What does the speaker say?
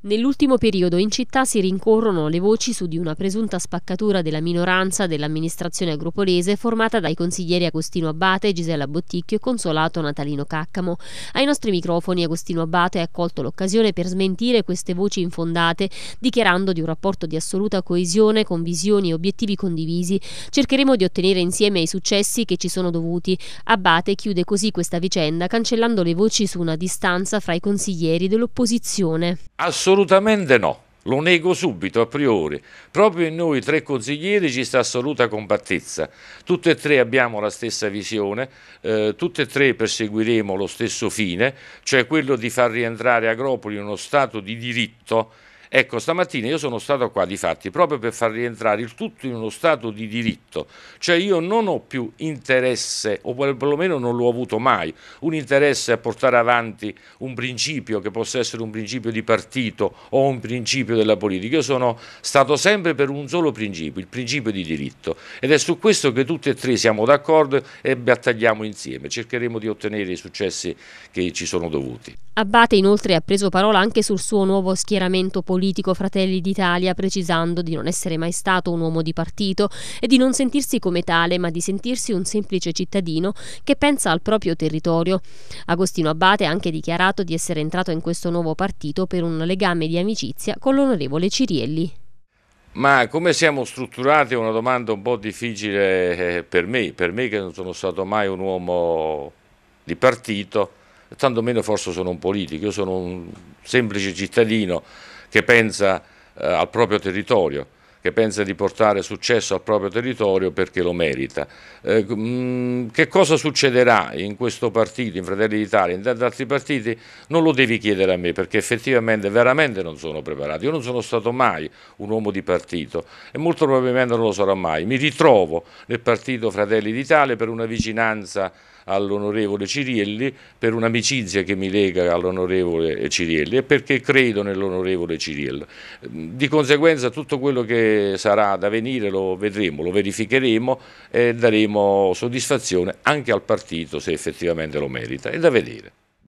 Nell'ultimo periodo in città si rincorrono le voci su di una presunta spaccatura della minoranza dell'amministrazione agropolese formata dai consiglieri Agostino Abbate, Gisella Botticchio e Consolato Natalino Caccamo. Ai nostri microfoni Agostino Abbate ha colto l'occasione per smentire queste voci infondate, dichiarando di un rapporto di assoluta coesione con visioni e obiettivi condivisi. Cercheremo di ottenere insieme i successi che ci sono dovuti. Abbate chiude così questa vicenda cancellando le voci su una distanza fra i consiglieri dell'opposizione. Ass- Assolutamente no, lo nego subito a priori. Proprio in noi tre consiglieri ci sta assoluta compattezza. Tutte e tre abbiamo la stessa visione, eh, tutte e tre perseguiremo lo stesso fine, cioè quello di far rientrare Agropoli in uno stato di diritto Ecco, stamattina io sono stato qua di fatti proprio per far rientrare il tutto in uno stato di diritto, cioè io non ho più interesse, o perlomeno non l'ho avuto mai, un interesse a portare avanti un principio che possa essere un principio di partito o un principio della politica, io sono stato sempre per un solo principio, il principio di diritto ed è su questo che tutti e tre siamo d'accordo e battagliamo insieme, cercheremo di ottenere i successi che ci sono dovuti. Abbate inoltre ha preso parola anche sul suo nuovo schieramento politico politico Fratelli d'Italia, precisando di non essere mai stato un uomo di partito e di non sentirsi come tale, ma di sentirsi un semplice cittadino che pensa al proprio territorio. Agostino Abate ha anche dichiarato di essere entrato in questo nuovo partito per un legame di amicizia con l'onorevole Cirielli. Ma come siamo strutturati è una domanda un po' difficile eh, per me, per me che non sono stato mai un uomo di partito, tanto meno forse sono un politico, io sono un semplice cittadino che pensa eh, al proprio territorio, che pensa di portare successo al proprio territorio perché lo merita. Eh, mm, che cosa succederà in questo partito, in Fratelli d'Italia, in tanti altri partiti, non lo devi chiedere a me perché effettivamente veramente non sono preparato. Io non sono stato mai un uomo di partito e molto probabilmente non lo sarò mai. Mi ritrovo nel partito Fratelli d'Italia per una vicinanza all'onorevole Cirielli per un'amicizia che mi lega all'onorevole Cirielli e perché credo nell'onorevole Cirielli. Di conseguenza tutto quello che sarà da venire lo vedremo, lo verificheremo e daremo soddisfazione anche al partito se effettivamente lo merita, è da vedere.